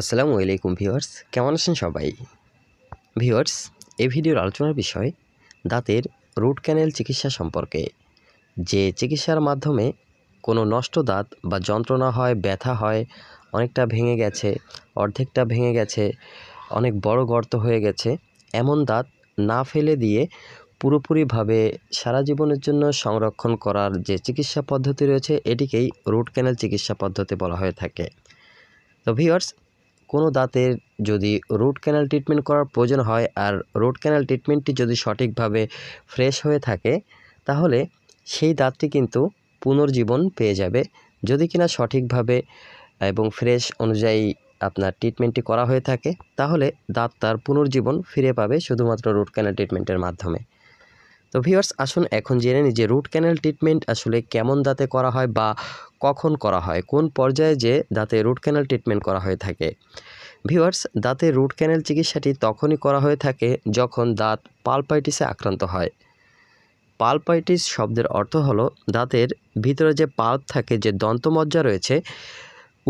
আসসালামু আলাইকুম ভিউয়ার্স কেমন আছেন সবাই ভিউয়ার্স এই ভিডিওর আলোচনার বিষয় দাঁতের রুট ক্যানেল চিকিৎসা সম্পর্কে যে চিকিৎসার মাধ্যমে কোনো নষ্ট দাঁত বা যন্ত্রণা হয় ব্যথা হয় অনেকটা ভেঙে গেছে অর্ধেকটা ভেঙে গেছে অনেক বড় গর্ত হয়ে গেছে এমন দাঁত না ফেলে দিয়ে পুরোপুরিভাবে সারা জীবনের জন্য সংরক্ষণ করার যে চিকিৎসা পদ্ধতি রয়েছে এটিকেই রুট ক্যানেল চিকিৎসা পদ্ধতি বলা হয়ে থাকে তো ভিউয়ার্স কোনো দাঁতের যদি রুট ক্যানাল ট্রিটমেন্ট করার প্রয়োজন হয় আর রুট ক্যানাল ট্রিটমেন্টটি যদি সঠিকভাবে ফ্রেশ হয়ে থাকে তাহলে সেই দাঁতটি কিন্তু পুনর্জীবন পেয়ে যাবে যদি কিনা সঠিকভাবে এবং ফ্রেশ অনুযায়ী আপনার ট্রিটমেন্টটি করা হয়ে থাকে তাহলে দাঁত তার পুনর্জীবন ফিরে পাবে শুধুমাত্র রুট ক্যানাল ট্রিটমেন্টের মাধ্যমে তো ভিউয়ার্স আসুন এখন জেনে নিই যে রুট ক্যানেল ট্রিটমেন্ট আসলে কেমন দাঁতে করা হয় বা কখন করা হয় কোন পর্যায়ে যে দাঁতে রুট ক্যানেল ট্রিটমেন্ট করা হয়ে থাকে ভিউয়ার্স দাঁতে রুট ক্যানেল চিকিৎসাটি তখনই করা হয়ে থাকে যখন দাঁত পালপাইটিসে আক্রান্ত হয় পালপাইটিস শব্দের অর্থ হলো দাঁতের ভিতরে যে পাল্প থাকে যে দন্তমজ্জা রয়েছে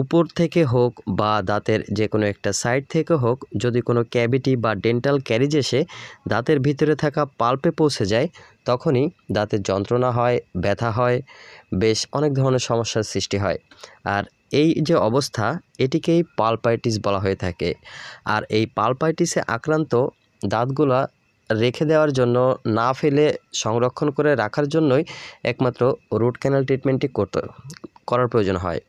উপর থেকে হোক বা দাঁতের যে কোনো একটা সাইড থেকে হোক যদি কোনো ক্যাভিটি বা ডেন্টাল ক্যারিজ এসে দাঁতের ভিতরে থাকা পাল্পে পৌঁছে যায় তখনই দাঁতের যন্ত্রণা হয় ব্যথা হয় বেশ অনেক ধরনের সমস্যার সৃষ্টি হয় আর এই যে অবস্থা এটিকেই পালপাইটিস বলা হয়ে থাকে আর এই পালপাইটিসে আক্রান্ত দাঁতগুলা রেখে দেওয়ার জন্য না ফেলে সংরক্ষণ করে রাখার জন্যই একমাত্র রুট ক্যানাল ট্রিটমেন্টটি করতে করার প্রয়োজন হয়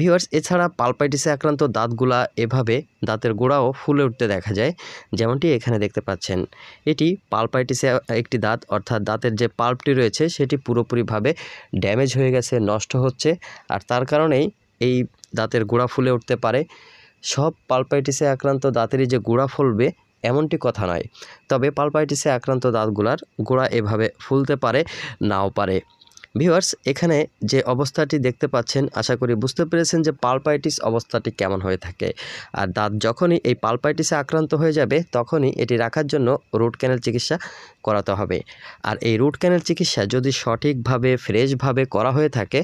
ভিওয়ার্স এছাড়া পালপাইটিসে আক্রান্ত দাঁতগুলা এভাবে দাঁতের গোড়াও ফুলে উঠতে দেখা যায় যেমনটি এখানে দেখতে পাচ্ছেন এটি পালপাইটিসে একটি দাঁত অর্থাৎ দাঁতের যে পাল্পটি রয়েছে সেটি পুরোপুরিভাবে ড্যামেজ হয়ে গেছে নষ্ট হচ্ছে আর তার কারণেই এই দাঁতের গোড়া ফুলে উঠতে পারে সব পালপাইটিসে আক্রান্ত দাঁতেরই যে গোড়া ফুলবে এমনটি কথা নয় তবে পালপাইটিসে আক্রান্ত দাঁতগুলার গোড়া এভাবে ফুলতে পারে নাও পারে ভিউয়ার্স এখানে যে অবস্থাটি দেখতে পাচ্ছেন আশা করি বুঝতে পেরেছেন যে পালপাইটিস অবস্থাটি কেমন হয়ে থাকে আর দাঁত যখনই এই পালপাইটিসে আক্রান্ত হয়ে যাবে তখনই এটি রাখার জন্য রুট ক্যানেল চিকিৎসা করাতে হবে আর এই রুট ক্যানেল চিকিৎসা যদি সঠিকভাবে ফ্রেশভাবে করা হয়ে থাকে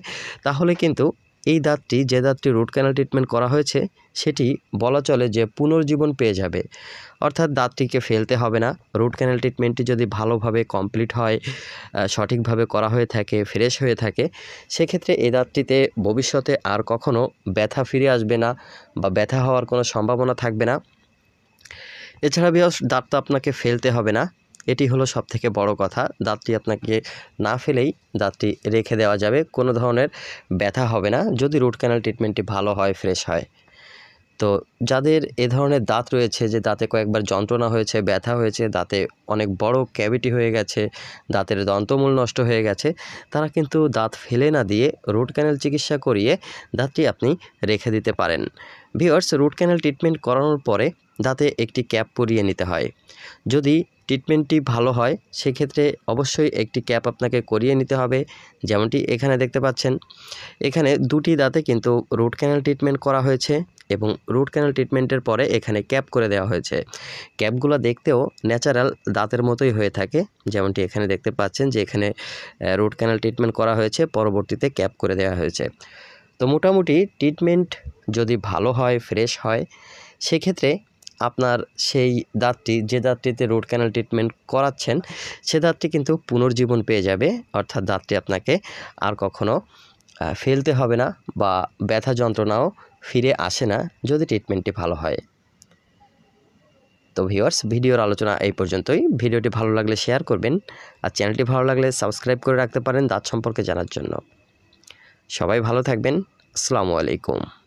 তাহলে কিন্তু এই দাঁতটি যে দাঁতটি রুট ক্যানাল ট্রিটমেন্ট করা হয়েছে সেটি বলা চলে যে পুনর্জীবন পেয়ে যাবে অর্থাৎ দাঁতটিকে ফেলতে হবে না রুট ক্যানাল ট্রিটমেন্টটি যদি ভালোভাবে কমপ্লিট হয় সঠিকভাবে করা হয়ে থাকে ফ্রেশ হয়ে থাকে সেক্ষেত্রে এই দাঁতটিতে ভবিষ্যতে আর কখনও ব্যথা ফিরে আসবে না বা ব্যথা হওয়ার কোনো সম্ভাবনা থাকবে না এছাড়া বিহস দাঁত তো আপনাকে ফেলতে হবে না এটি হলো সব থেকে বড় কথা দাঁতটি আপনাকে না ফেলেই দাঁতটি রেখে দেওয়া যাবে কোনো ধরনের ব্যথা হবে না যদি রুট ক্যানাল ট্রিটমেন্টটি ভালো হয় ফ্রেশ হয় তো যাদের এ ধরনের দাঁত রয়েছে যে দাঁতে কয়েকবার যন্ত্রণা হয়েছে ব্যথা হয়েছে দাঁতে অনেক বড় ক্যাভিটি হয়ে গেছে দাঁতের দন্তমূল নষ্ট হয়ে গেছে তারা কিন্তু দাঁত ফেলে না দিয়ে রুট ক্যানেল চিকিৎসা করিয়ে দাঁতটি আপনি রেখে দিতে পারেন ভিওর্স রুট ক্যানেল ট্রিটমেন্ট করানোর পরে দাঁতে একটি ক্যাপ পরিয়ে নিতে হয় যদি ট্রিটমেন্টটি ভালো হয় সেক্ষেত্রে অবশ্যই একটি ক্যাপ আপনাকে করিয়ে নিতে হবে যেমনটি এখানে দেখতে পাচ্ছেন এখানে দুটি দাঁতে কিন্তু রুট ক্যানেল ট্রিটমেন্ট করা হয়েছে এবং রুট ক্যানাল ট্রিটমেন্টের পরে এখানে ক্যাপ করে দেওয়া হয়েছে ক্যাপগুলো দেখতেও ন্যাচারাল দাঁতের মতোই হয়ে থাকে যেমনটি এখানে দেখতে পাচ্ছেন যে এখানে রুট ক্যানাল ট্রিটমেন্ট করা হয়েছে পরবর্তীতে ক্যাপ করে দেওয়া হয়েছে তো মোটামুটি ট্রিটমেন্ট যদি ভালো হয় ফ্রেশ হয় সেক্ষেত্রে আপনার সেই দাঁতটি যে দাঁতটিতে রুট ক্যানাল ট্রিটমেন্ট করাচ্ছেন সে দাঁতটি কিন্তু পুনর্জীবন পেয়ে যাবে অর্থাৎ দাঁতটি আপনাকে আর কখনো ফেলতে হবে না বা ব্যথা যন্ত্রণাও ফিরে আসে না যদি ট্রিটমেন্টটি ভালো হয় তো ভিওয়ার্স ভিডিওর আলোচনা এই পর্যন্তই ভিডিওটি ভালো লাগলে শেয়ার করবেন আর চ্যানেলটি ভালো লাগলে সাবস্ক্রাইব করে রাখতে পারেন দাঁত সম্পর্কে জানার জন্য সবাই ভালো থাকবেন আসসালামু আলাইকুম